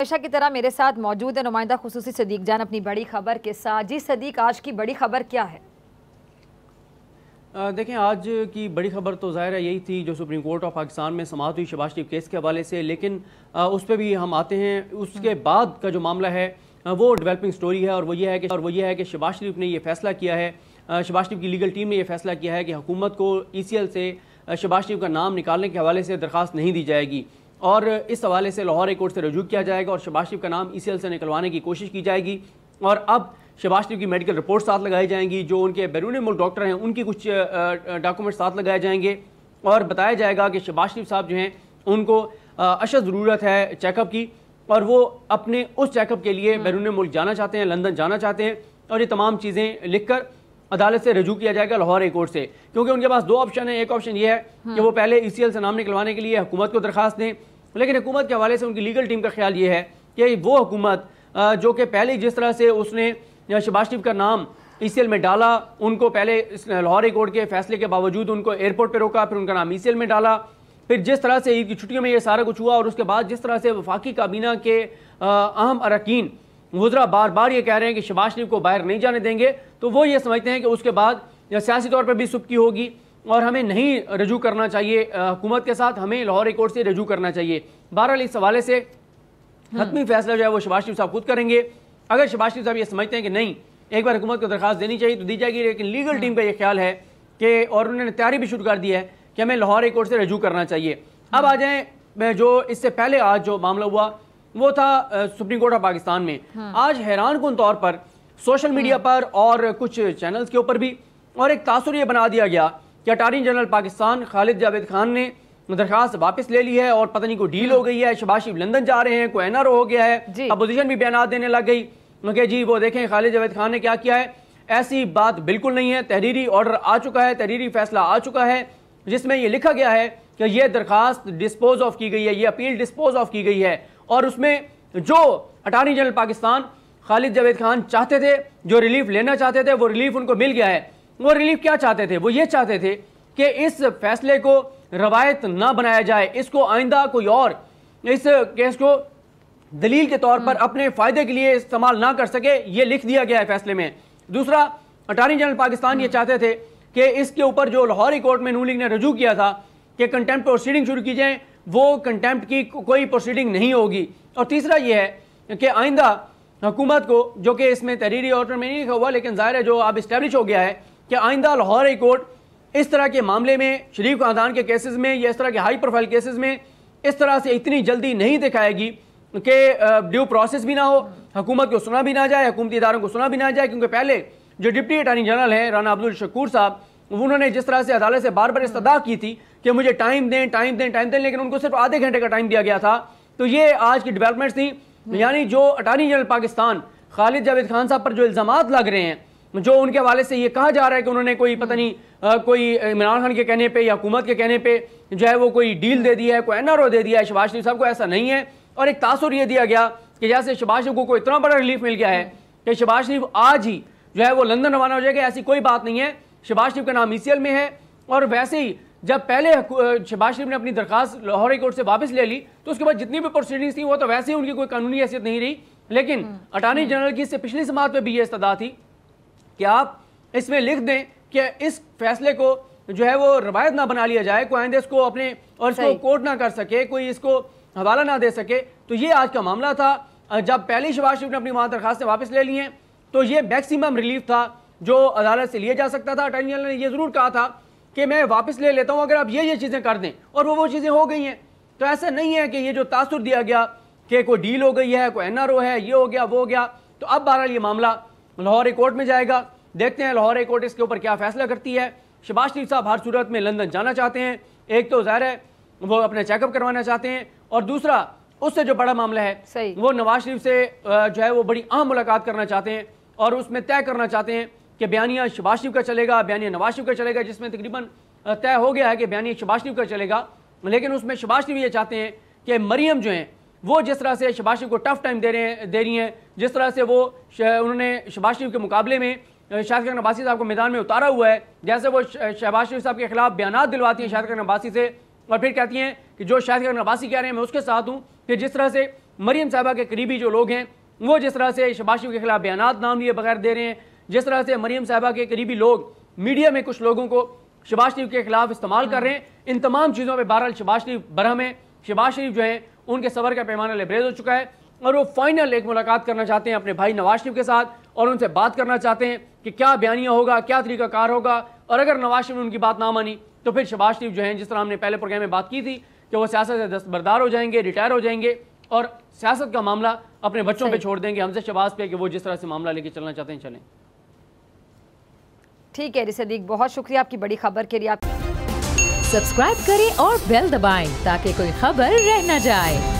हमेशा की तरह मेरे साथ मौजूद है नुमाइंदा खसूसी सदीक जान अपनी बड़ी खबर के साथ जी सदीक आज की बड़ी खबर क्या है देखें आज की बड़ी खबर तो ज़ाहिर है यही थी जो सुप्रीम कोर्ट ऑफ पाकिस्तान में समाप्त हुई शबाज शरीफ केस के हवाले से लेकिन उस पर भी हम आते हैं उसके हम्म। बाद का जो मामला है वो डेवलपिंग स्टोरी है और वो ये है कि और वो ये है कि शबाज शरीफ ने ये फैसला किया है शबाज शरीफ की लीगल टीम ने यह फैसला किया है कि हुकूमत को ई e से शबाज शरीफ का नाम निकालने के हवाले से दरख्वास्त नहीं दी जाएगी और इस हवाले से लाहौर हाईकोर्ट से रजू किया जाएगा और शबाज शरीफ का नाम ई e से निकलवाने की कोशिश की जाएगी और अब शबाज शरीफ की मेडिकल रिपोर्ट साथ लगाई जाएंगी जो उनके बैरून मुल्क डॉक्टर हैं उनकी कुछ डॉक्यूमेंट्स साथ लगाए जाएंगे और बताया जाएगा कि शबाज शरीफ साहब जो हैं उनको अशद ज़रूरत है चेकअप की और वो अपने उस चेकअप के लिए हम्म। बैरून मुल्क जाना चाहते हैं लंदन जाना चाहते हैं और ये तमाम चीज़ें लिख कर अदालत से रजू किया जाएगा लाहौर हाई कोर्ट से क्योंकि उनके पास दो ऑप्शन है एक ऑप्शन ये है कि वो पहले ई e से नाम निकलवाने के लिए हुकूमत को दरखास्त दें लेकिन हुकूमत के हवाले से उनकी लीगल टीम का ख्याल ये है कि वो हुकूमत जो कि पहले जिस तरह से उसने शबाज शरीफ का नाम ई e में डाला उनको पहले लाहौर कोर्ट के फैसले के बावजूद उनको एयरपोर्ट पर रोका फिर उनका नाम ई e में डाला फिर जिस तरह से ईद की छुट्टियों में ये सारा कुछ हुआ और उसके बाद जिस तरह से वफाकी काबीना के अहम अरकान मुजरा बार बार ये कह रहे हैं कि शबाज शरीफ को बाहर नहीं जाने देंगे तो वो ये समझते हैं कि उसके बाद सियासी तौर पर भी सुबकी होगी और हमें नहीं रजू करना चाहिए हुकूमत के साथ हमें लाहौर कोर्ट से रजू करना चाहिए बहरहाल इस हवाले से हाँ। हतमी फैसला जो है वो शबाज शरीफ साहब खुद करेंगे अगर शबाज शरीफ साहब ये समझते हैं कि नहीं एक बार हुकूमत को दरख्वास्त देनी चाहिए तो दी जाएगी लेकिन लीगल हाँ। टीम का ये ख्याल है कि और उन्होंने तैयारी भी शुरू कर दी है कि हमें लाहौर कोर्ट से रजू करना चाहिए अब हाँ। आ जाएँ जो इससे पहले आज जो मामला हुआ वो था सुप्रीम कोर्ट ऑफ पाकिस्तान में हाँ। आज हैरान कन तौर पर सोशल मीडिया हाँ। पर और कुछ चैनल्स के ऊपर भी और एक तासुर ये बना दिया गया कि अटारनी जनरल पाकिस्तान खालिद जावेद खान ने दरखास्त वापस ले ली है और पता नहीं कोई डील हो हाँ। गई है शबाशिफ लंदन जा रहे हैं कोई एनआरओ हो गया है अपोजिशन भी बयान देने लग गई कि जी वो देखें खालिद जावेद खान ने क्या किया है ऐसी बात बिल्कुल नहीं है तहरीरी ऑर्डर आ चुका है तहरीरी फैसला आ चुका है जिसमें ये लिखा गया है कि ये दरखास्त डिस्पोज ऑफ की गई है ये अपील डिस्पोज ऑफ की गई है और उसमें जो अटारनी जनरल पाकिस्तान खालिद जावेद खान चाहते थे जो रिलीफ लेना चाहते थे वो रिलीफ उनको मिल गया है वो रिलीफ क्या चाहते थे वो ये चाहते थे कि इस फैसले को रवायत ना बनाया जाए इसको आइंदा कोई और इस केस को दलील के तौर पर हम्म। अपने फ़ायदे के लिए इस्तेमाल ना कर सके ये लिख दिया गया है फैसले में दूसरा अटारनी जनरल पाकिस्तान ये हम्म। चाहते थे कि इसके ऊपर जो लाहौरी कोर्ट में नू लीग ने रजू किया था कि कंटेम्प प्रोसीडिंग शुरू की जाए वो कंटेम्प्ट की को, कोई प्रोसीडिंग नहीं होगी और तीसरा ये है कि आइंदा हुकूमत को जो कि इसमें तहरीरी ऑर्डर में नहीं लिखा हुआ लेकिन ज़ाहिर है जो अब इस्टेब्लिश हो गया है कि आइंदा लाहौर हाई कोर्ट इस तरह के मामले में शरीफ खानदान के केसेस में या इस तरह के हाई प्रोफाइल केसेस में इस तरह से इतनी जल्दी नहीं दिखाएगी कि ड्यू प्रोसेस भी ना हो हुकूमत को सुना भी ना जाए हुकूमती इदारों को सुना भी ना जाए क्योंकि पहले जो डिप्टी अटारनी जनरल हैं राना अब्दुल शकूर साहब उन्होंने जिस तरह से अदालत से बार बार इस्तः की थी कि मुझे टाइम दें टाइम दें टाइम दें लेकिन उनको सिर्फ आधे घंटे का टाइम दिया गया था तो ये आज की डिवेलपमेंट थी हम्म। यानी जो अटारनी जनरल पाकिस्तान खालिद जावेद खान साहब पर जो इल्ज़ाम लग रहे हैं जो उनके हवाले से ये कहा जा रहा है कि उन्होंने कोई पता नहीं आ, कोई इमरान खान के कहने पे या हुकूमत के कहने पे जो है वो कोई डील दे दिया है कोई एन दे दिया है शबाज शरीफ साहब को ऐसा नहीं है और एक तासर ये दिया गया कि जैसे शबाज शरीफ को इतना बड़ा रिलीफ मिल गया है कि शबाज शरीफ आज ही जो है वो लंदन रवाना हो जाएगा ऐसी कोई बात नहीं है शहबाज शरीफ का नाम ई e में है और वैसे ही जब पहले शहबाज शरीफ ने अपनी दरखास्त लाहौर हाईकोर्ट से वापस ले ली तो उसके बाद जितनी भी प्रोसीडिंग्स थी वो तो वैसे ही उनकी कोई कानूनी हैसियत नहीं रही लेकिन अटॉर्नी हम्म। जनरल हम्म। की इससे पिछली समात पर भी ये इस्तः थी कि आप इसमें लिख दें कि इस फैसले को जो है वो रवायत ना बना लिया जाए कोई इसको अपने और इसको कोर्ट ना कर सके कोई इसको हवाला ना दे सके तो ये आज का मामला था जब पहले शबाज शरीफ ने अपनी वहाँ दरखास्तें वापस ले ली हैं तो ये मैक्सिमम रिलीफ था जो अदालत से लिया जा सकता था अटर्नी जनरल ने यह ज़रूर कहा था कि मैं वापस ले लेता हूँ अगर आप ये ये चीज़ें कर दें और वो वो चीज़ें हो गई हैं तो ऐसा नहीं है कि ये जो तासुर दिया गया कि कोई डील हो गई है कोई एन है ये हो गया वो हो गया तो अब बहरहाल ये मामला लाहौर कोर्ट में जाएगा देखते हैं लाहौर कोर्ट इसके ऊपर क्या फैसला करती है शबाज शरीफ साहब हर सूरत में लंदन जाना चाहते हैं एक तो ज़ाहिर है वो अपना चेकअप करवाना चाहते हैं और दूसरा उससे जो बड़ा मामला है वो नवाज शरीफ से जो है वो बड़ी अहम मुलाकात करना चाहते हैं और उसमें तय करना चाहते हैं कि बयानिया शबाज शरीफ का चलेगा बयानिया नवाज शरीफ का चलेगा जिसमें तकरीबन तय हो गया है कि बयानिया शबाज शरीफ का चलेगा लेकिन उसमें शबाज शरीफ ये चाहते हैं कि मरीम जो हैं वो जिस तरह से शबाज शरीफ को टफ टाइम दे रहे हैं दे रही हैं जिस तरह से वो उन्होंने शबाज शरीफ के मुकाबले में शाह खान साहब को मैदान में उतारा हुआ है जैसे वो शहबाज शरीफ साहब के खिलाफ बयान दिलवाती हैं शाह खान से और फिर कहती हैं कि जो शाह खान कह रहे हैं मैं उसके साथ हूँ कि जिस तरह से मरीम साहबा के करीबी जो लोग हैं वो जिस तरह से शबाज शरीफ के खिलाफ बयान नाम लिए बगैर दे रहे हैं जिस तरह से मरीम साहबा के करीबी लोग मीडिया में कुछ लोगों को शबाज शरीफ के खिलाफ इस्तेमाल कर रहे हैं इन तमाम चीज़ों पर बहरहाल शबाज शरीफ बरहम है शबाज शरीफ जो है उनके सबर का पैमाना लबरेज हो चुका है और वो फाइनल एक मुलाकात करना चाहते हैं अपने भाई नवाज शरीफ के साथ और उनसे बात करना चाहते हैं कि क्या बयानिया होगा क्या तरीकाकार होगा और अगर नवाज शरीफ ने उनकी बात ना मानी तो फिर शबाज शरीफ जो है जिस तरह हमने पहले प्रोग्राम में बात की थी कि वो सियासत से दस्तबरदार हो जाएंगे रिटायर हो जाएंगे और सियासत का मामला अपने बच्चों पर छोड़ देंगे हमसे शबाज पे कि वो जिस तरह से मामला लेके चलना चाहते हैं चलें ठीक है सदीक बहुत शुक्रिया आपकी बड़ी खबर के लिए आप सब्सक्राइब करें और बेल दबाएं ताकि कोई खबर रह न जाए